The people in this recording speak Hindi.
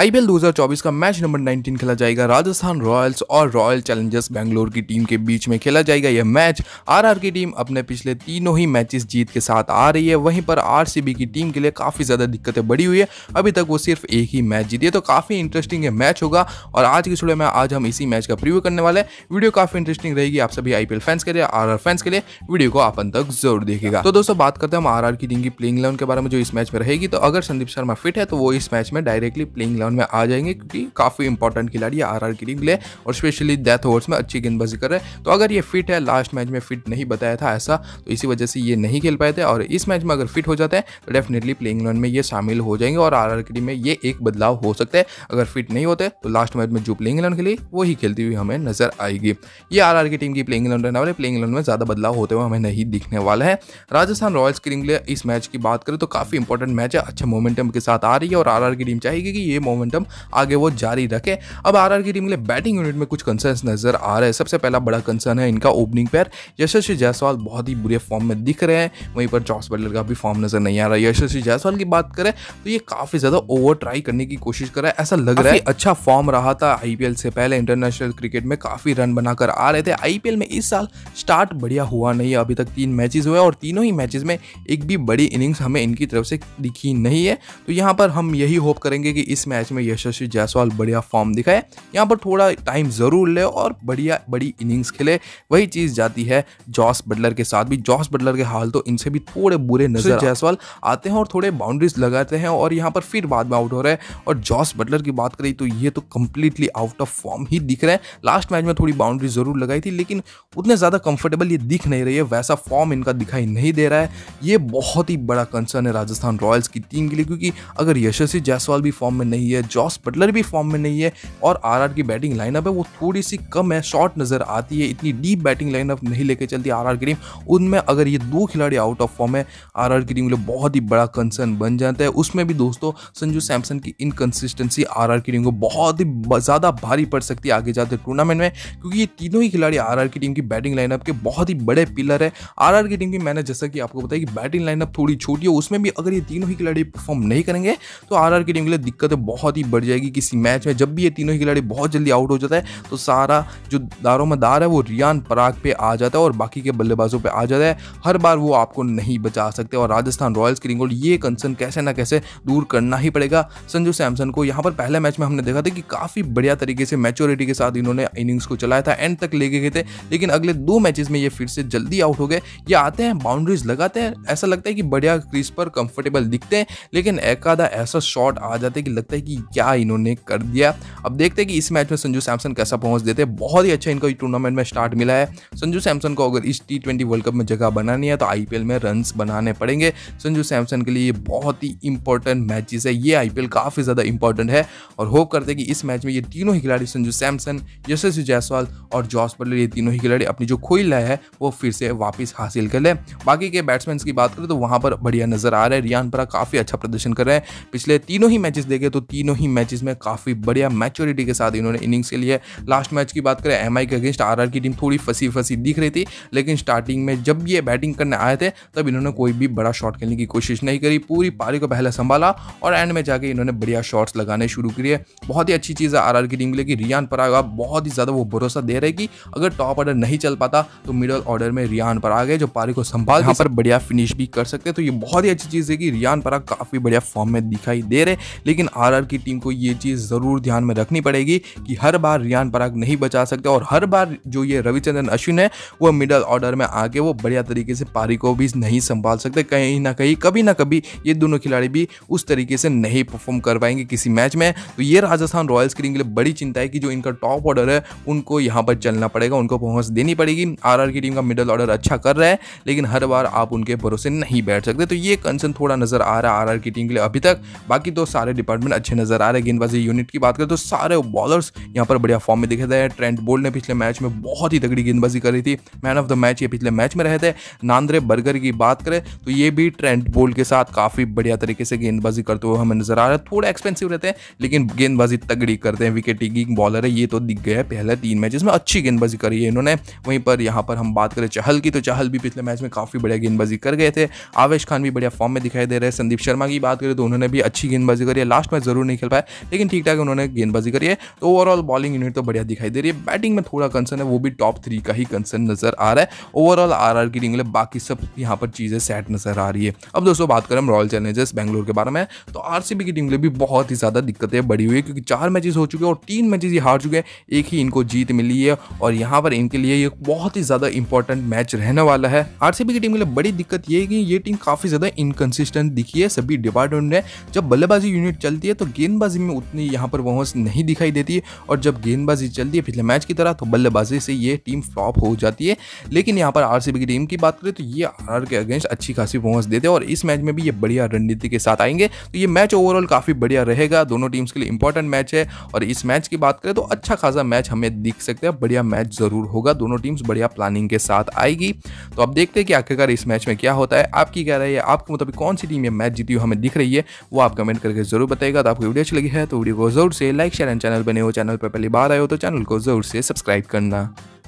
आईपीएल 2024 का मैच नंबर 19 खेला जाएगा राजस्थान रॉयल्स और रॉयल चैलेंजर्स बेंगलोर की टीम के बीच में खेला जाएगा यह मैच आरआर की टीम अपने पिछले तीनों ही मैचेस जीत के साथ आ रही है वहीं पर आरसीबी की टीम के लिए काफ़ी ज़्यादा दिक्कतें बढ़ी हुई है अभी तक वो सिर्फ एक ही मैच जीती है तो काफ़ी इंटरेस्टिंग मैच होगा और आज के स्टूडियो में आज हम इसी मैच का प्रिव्यू करने वाले हैं वीडियो काफ़ी इंटरेस्टिंग रहेगी आप सभी आई फैंस के लिए आर फैंस के लिए वीडियो को आप तक जरूर देखेगा तो दोस्तों बात करते हैं हम आर की टीम की प्लेइंग इलेवन के बारे में जो इस मैच में रहेगी तो अगर संदीप शर्मा फिट है तो वो इस मैच में डायरेक्टली प्लेइंग इलेवन में आ जाएंगे क्योंकि काफ़ी इंपॉर्टेंट खिलाड़ी आर आर की टीम और स्पेशली डेथ ओवर्स में अच्छी गेंदबाजी कर रहे हैं तो अगर ये फिट है लास्ट मैच में फिट नहीं बताया था ऐसा तो इसी वजह से ये नहीं खेल पाए थे और इस मैच में अगर फिट हो जाते हैं तो डेफिनेटली प्लेइंग इलेवन में ये शामिल हो जाएंगे और आर आर टीम में ये एक बदलाव हो सकता है अगर फिट नहीं होते तो लास्ट मैच में जो प्लेइंग इलेवन खेली वही खेलती हुई हमें नजर आएगी ये आर आर की टीम की प्लेइंग इलेवन रहने वाले प्लेइंग इलेवन में ज़्यादा बदलाव होते हुए हमें नहीं दिखने वाला है राजस्थान रॉयल्स की टीम इस मैच की बात करें तो काफ़ी इंपॉर्टेंट मैच है अच्छे मोमेंटम के साथ आ रही है और आर की टीम चाहेगी कि ये मोमेंटम आगे वो जारी रखे अब आर की टीम के लिए बैटिंग यूनिट में कुछ कंसर्न नजर आ रहे हैं सबसे पहला बड़ा कंसर्न है इनका ओपनिंग पेयर यशस्वी जायसवाल बहुत ही बुरे फॉर्म में दिख रहे हैं वहीं पर जॉस बटलर का भी फॉर्म नजर नहीं आ रहा है यशस्वी जायसवाल की बात करें तो ये काफी ज्यादा ओवर ट्राई करने की कोशिश कर रहा है ऐसा लग रहा है अच्छा फॉर्म रहा था आईपीएल से पहले इंटरनेशनल क्रिकेट में काफी रन बनाकर आ रहे थे आईपीएल में इस साल स्टार्ट बढ़िया हुआ नहीं अभी तक तीन मैचेस हुए और तीनों ही मैचेस में एक भी बड़ी इनिंग्स हमें इनकी तरफ से दिखी नहीं है तो यहां पर हम यही होप करेंगे कि इस मैच मैच में यशस्वी जायसवाल बढ़िया फॉर्म दिखाए यहाँ पर थोड़ा टाइम ज़रूर ले और बढ़िया बड़ी इनिंग्स खेले वही चीज़ जाती है जॉस बटलर के साथ भी जॉस बटलर के हाल तो इनसे भी थोड़े बुरे नजर जायसवाल आते हैं और थोड़े बाउंड्रीज लगाते हैं और यहाँ पर फिर बाद में आउट हो रहे हैं और जॉस बटलर की बात करें तो ये तो कंप्लीटली आउट ऑफ फॉर्म ही दिख रहे हैं लास्ट मैच में थोड़ी बाउंड्री ज़रूर लगाई थी लेकिन उतने ज़्यादा कंफर्टेबल ये दिख नहीं रही है वैसा फॉर्म इनका दिखाई नहीं दे रहा है ये बहुत ही बड़ा कंसर्न है राजस्थान रॉयल्स की टीम के लिए क्योंकि अगर यशस्वी जायसवाल भी फॉर्म में नहीं नहीं है जॉस बटलर भी फॉर्म में नहीं है और आर आर की बैटिंग लाइनअप है वो थोड़ी सी कम है शॉर्ट नज़र आती है इतनी डीप बैटिंग लाइनअप नहीं लेके चलती आर आर की टीम उनमें अगर ये दो खिलाड़ी आउट ऑफ फॉर्म है आर आर की टीम के लिए बहुत ही बड़ा कंसर्न बन जाता है उसमें भी दोस्तों संजू सैमसन की इनकन्सिस्टेंसी आर आर की टीम को बहुत ही ज़्यादा भारी पड़ सकती है आगे जाते टूर्नामेंट में क्योंकि ये तीनों ही खिलाड़ी आर आर की टीम की बैटिंग लाइनअप के बहुत ही बड़े पिलर है आर आर की टीम की मैंने जैसा कि आपको बताया कि बैटिंग लाइनअप थोड़ी छोटी है उसमें भी अगर ये तीनों ही खिलाड़ी परफॉर्म नहीं करेंगे तो आर की टीम के लिए दिक्कतें बहुत बहुत ही बढ़ जाएगी किसी मैच में जब भी ये तीनों ही खिलाड़ी बहुत जल्दी आउट हो जाता है तो सारा जो मदार है वो रियान पराग पे आ जाता है और बाकी के बल्लेबाजों पे आ जाता है हर बार वो आपको नहीं बचा सकते और राजस्थान रॉयल्स की रिंगोल ये कंसर्न कैसे ना कैसे दूर करना ही पड़ेगा संजू सैमसन को यहाँ पर पहले मैच में हमने देखा था कि काफ़ी बढ़िया तरीके से मैच्योरिटी के साथ इन्होंने इनिंग्स को चलाया था एंड तक लेके गए थे लेकिन अगले दो मैचेस में ये फिर से जल्दी आउट हो गए ये आते हैं बाउंड्रीज लगाते हैं ऐसा लगता है कि बढ़िया क्रीज पर कंफर्टेबल दिखते हैं लेकिन एक आधा ऐसा शॉट आ जाता है कि लगता है कि कि क्या इन्होंने कर दिया अब देखते हैं कि इस मैच में संजू सैमसन कैसा पहुंच देते हैं बहुत ही अच्छा इनको टूर्नामेंट में स्टार्ट मिला है संजू सैमसन को अगर इस टी ट्वेंटी वर्ल्ड कप में जगह बनानी है तो आई में रन बनाने पड़ेंगे संजू सैमसन के लिए ये बहुत ही इंपॉर्टेंट मैचेस है ये आई काफ़ी ज़्यादा इंपॉर्टेंट है और होप करते हैं कि इस मैच में ये तीनों ही खिलाड़ी संजू सैमसन यशस्वी जायसवाल और जॉस बटलर ये तीनों ही खिलाड़ी अपनी जो खोई लाए है वो फिर से वापस हासिल कर लें बाकी के बैट्समैन की बात करें तो वहाँ पर बढ़िया नजर आ रहा है रियान परा काफ़ी अच्छा प्रदर्शन कर रहे हैं पिछले तीनों ही मैचेस देखे तो तीनों ही मैचेस में काफ़ी बढ़िया मैच्योरिटी के साथ इन्होंने इनिंग्स के लिए लास्ट मैच की बात करें एम के अगेंस्ट आर की टीम थोड़ी फंसी फंसी दिख रही थी लेकिन स्टार्टिंग में जब ये बैटिंग करने आए थे तब इन्होंने कोई भी बड़ा शॉट खेलने की कोशिश नहीं करी पूरी पारी को पहले संभाला और एंड में जाके इन्होंने बढ़िया शॉट्स लगाने शुरू किए बहुत ही अच्छी चीज़ है आर की टीम के लिए कि रियान पराग बहुत ही ज़्यादा वो भरोसा दे रहे कि अगर टॉप ऑर्डर नहीं चल पाता तो मिडल ऑर्डर में रियान पराग है जो पारी को संभाल यहाँ पर बढ़िया फिनिश भी कर सकते तो ये बहुत ही अच्छी चीज़ है कि रियान पराग काफ़ी बढ़िया फॉर्म में दिखाई दे रहे लेकिन आर पराग की टीम को ये चीज़ ज़रूर ध्यान में रखनी पड़ेगी कि हर बार रियान पराग नहीं बचा सकते और हर बार जो ये रविचंद्रन अश्विन है वो मिडल ऑर्डर में आके वो बढ़िया तरीके से पारी को भी नहीं संभाल सकते कहीं ना कहीं कभी ना कभी ये दोनों खिलाड़ी भी उस तरीके से नहीं परफॉर्म कर पाएंगे किसी मैच में तो ये राजस्थान रॉयल्स की टीम के लिए बड़ी चिंता है कि जो इनका टॉप ऑर्डर है उनको यहाँ पर चलना पड़ेगा उनको परफॉर्मेंस देनी पड़ेगी आर की टीम का मिडल ऑर्डर अच्छा कर रहा है लेकिन हर बार आप उनके भरोसे नहीं बैठ सकते तो ये कंसर्न थोड़ा नजर आ रहा है आर की टीम के लिए अभी तक बाकी तो सारे डिपार्टमेंट अच्छे अच्छे नजर आ रहे गेंदबाजी यूनिट की बात करें तो सारे बॉलर्स यहाँ पर बढ़िया फॉर्म में दिखे थे ट्रेंट बोल्ड ने पिछले मैच में बहुत ही तगड़ी गेंदबाजी करी थी मैन ऑफ द मैच ये पिछले मैच में रहे थे नांद्रे बर्गर की बात करें तो ये भी ट्रेंट बोल्ड के साथ काफ़ी बढ़िया तरीके से गेंदबाजी करते हुए हमें नजर आ रहा है थोड़ा एक्सपेंसिव रहते हैं लेकिन गेंदबाजी तगड़ी करते हैं विकेट टेकिंग बॉलर है ये तो दिख गया है पहले तीन मैचेस में अच्छी गेंदबाजी करी है इन्होंने वहीं पर यहाँ पर हम बात करें चहल की तो चहल भी पिछले मैच में काफ़ी बढ़िया गेंदबाजी कर गए थे आवेश खान भी बढ़िया फॉर्म में दिखाई दे रहे हैं संदीप शर्मा की बात करें तो उन्होंने भी अच्छी गेंदबाजी करी है लास्ट मैच जरूर जरूर नहीं खेल पाया लेकिन ठीक ठाक उन्होंने गेंदबाजी करी है तो ओवरऑल बॉलिंग यूनिट तो बढ़िया दिखाई दे रही है बैटिंग में थोड़ा कंसर्न है वो भी टॉप थ्री का ही कंसर्न नजर आ रहा है ओवरऑल आर आर की टीम के बाकी सब यहाँ पर चीज़ें सेट नजर आ रही है अब दोस्तों बात करें हम रॉयल चैलेंजर्स बैंगलोर के बारे में तो आर की टीम के भी बहुत ही ज़्यादा दिक्कतें बढ़ी हुई है क्योंकि चार मैचेस हो चुके हैं और तीन मैचेस ये हार चुके हैं एक ही इनको जीत मिली है और यहाँ पर इनके लिए एक बहुत ही ज़्यादा इंपॉर्टेंट मैच रहने वाला है आर की टीम के लिए बड़ी दिक्कत ये है कि ये टीम काफ़ी ज़्यादा इनकन्सिस्टेंट दिखी है सभी डिपार्टमेंट में जब बल्लेबाजी यूनिट चलती है तो गेंदबाजी में उतनी यहाँ पर वहस नहीं दिखाई देती है और जब गेंदबाजी चलती है पिछले मैच की तरह तो बल्लेबाजी से ये टीम फ्लॉप हो जाती है लेकिन यहाँ पर आर की टीम की बात करें तो ये आर के अगेंस्ट अच्छी खासी पहुँच देते हैं और इस मैच में भी ये बढ़िया रणनीति के साथ आएंगे तो ये मैच ओवरऑल काफ़ी बढ़िया रहेगा दोनों टीम्स के लिए इंपॉर्टेंट मैच है और इस मैच की बात करें तो अच्छा खासा मैच हमें दिख सकता है बढ़िया मैच ज़रूर होगा दोनों टीम्स बढ़िया प्लानिंग के साथ आएगी तो अब देखते हैं कि आखिरकार इस मैच में क्या होता है आपकी क्या राय है आपके मुताबिक कौन सी टीम ये मैच जीती हुई हमें दिख रही है वो आप कमेंट करके ज़रूर बताएगा तो आप आपको वीडियो अच्छी लगी है तो वीडियो को जरूर से लाइक शेयर एंड चैनल बने हो चैनल पर पहली बार आए हो तो चैनल को जरूर से सब्सक्राइब करना